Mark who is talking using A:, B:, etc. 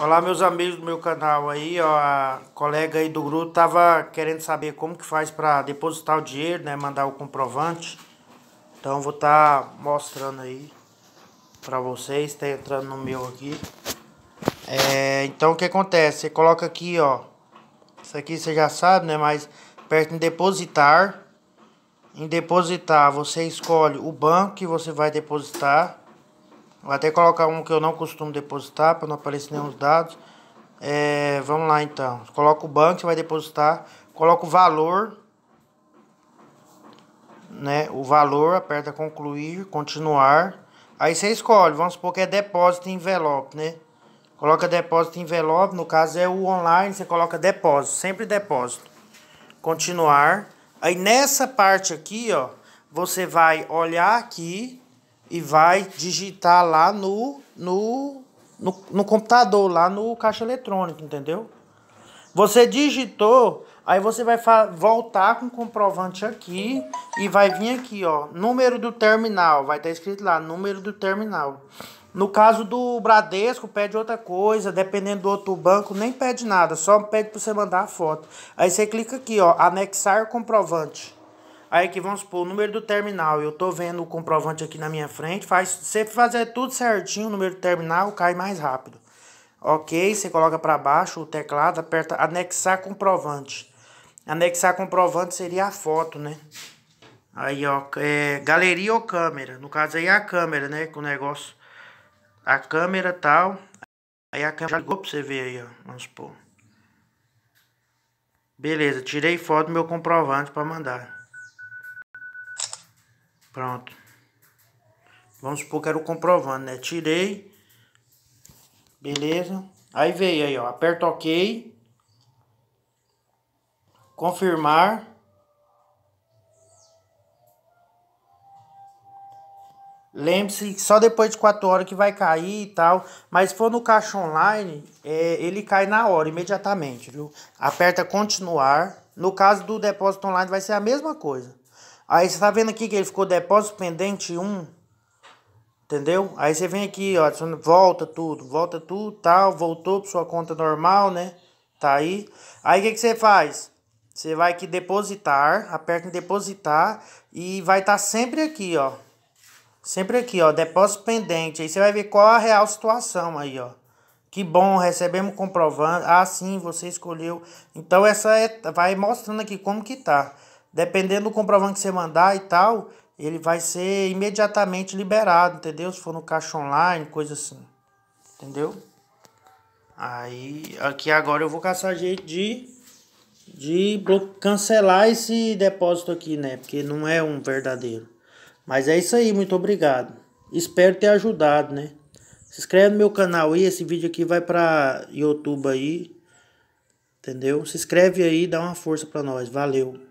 A: Olá meus amigos do meu canal aí, ó, a colega aí do grupo tava querendo saber como que faz para depositar o dinheiro, né, mandar o comprovante. Então vou estar tá mostrando aí para vocês, tá entrando no meu aqui. É, então o que acontece? Você coloca aqui, ó. Isso aqui você já sabe, né, mas perto em depositar, em depositar, você escolhe o banco que você vai depositar Vou até colocar um que eu não costumo depositar para não aparecer nenhum dados. É, vamos lá então. Coloca o banco, você vai depositar. Coloca o valor. Né, o valor, aperta concluir, continuar. Aí você escolhe, vamos supor que é depósito em envelope, né? Coloca depósito em envelope, no caso é o online, você coloca depósito, sempre depósito. Continuar. Aí nessa parte aqui, ó, você vai olhar aqui e vai digitar lá no, no, no, no computador, lá no caixa eletrônico, entendeu? Você digitou, aí você vai voltar com o comprovante aqui e vai vir aqui, ó, número do terminal, vai estar tá escrito lá, número do terminal. No caso do Bradesco, pede outra coisa, dependendo do outro banco, nem pede nada, só pede para você mandar a foto. Aí você clica aqui, ó, anexar comprovante aí que vamos supor, o número do terminal, eu tô vendo o comprovante aqui na minha frente, faz, você fazer tudo certinho, o número do terminal cai mais rápido. Ok, você coloca para baixo o teclado, aperta anexar comprovante. Anexar comprovante seria a foto, né? Aí, ó, é, galeria ou câmera. No caso aí é a câmera, né, com o negócio. A câmera tal. Aí a câmera já ligou pra você ver aí, ó, vamos supor. Beleza, tirei foto do meu comprovante para mandar. Pronto. Vamos supor que era o comprovando, né? Tirei. Beleza. Aí veio aí, ó. Aperto OK. Confirmar. Lembre-se só depois de 4 horas que vai cair e tal. Mas se for no caixa online, é, ele cai na hora, imediatamente, viu? Aperta continuar. No caso do depósito online vai ser a mesma coisa. Aí você tá vendo aqui que ele ficou depósito pendente 1. Entendeu? Aí você vem aqui, ó, volta tudo, volta tudo, tal, voltou para sua conta normal, né? Tá aí. Aí o que, que você faz? Você vai aqui depositar, aperta em depositar e vai estar tá sempre aqui, ó. Sempre aqui, ó, depósito pendente. Aí você vai ver qual a real situação aí, ó. Que bom, recebemos comprovando. Ah, sim, você escolheu. Então essa é, vai mostrando aqui como que tá. Dependendo do comprovante que você mandar e tal, ele vai ser imediatamente liberado, entendeu? Se for no caixa online, coisa assim. Entendeu? Aí, aqui agora eu vou caçar jeito de, de cancelar esse depósito aqui, né? Porque não é um verdadeiro. Mas é isso aí, muito obrigado. Espero ter ajudado, né? Se inscreve no meu canal aí, esse vídeo aqui vai pra YouTube aí. Entendeu? Se inscreve aí, dá uma força pra nós. Valeu.